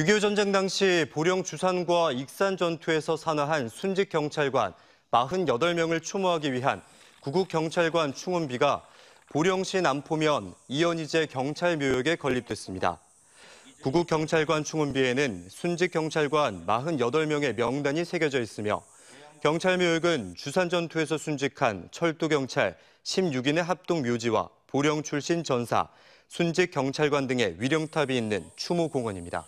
6.25 전쟁 당시 보령 주산과 익산 전투에서 산화한 순직 경찰관 48명을 추모하기 위한 구국 경찰관 충원비가 보령시 남포면 이현이제 경찰묘역에 건립됐습니다. 구국 경찰관 충원비에는 순직 경찰관 48명의 명단이 새겨져 있으며 경찰묘역은 주산 전투에서 순직한 철도 경찰 16인의 합동 묘지와 보령 출신 전사, 순직 경찰관 등의 위령탑이 있는 추모 공원입니다.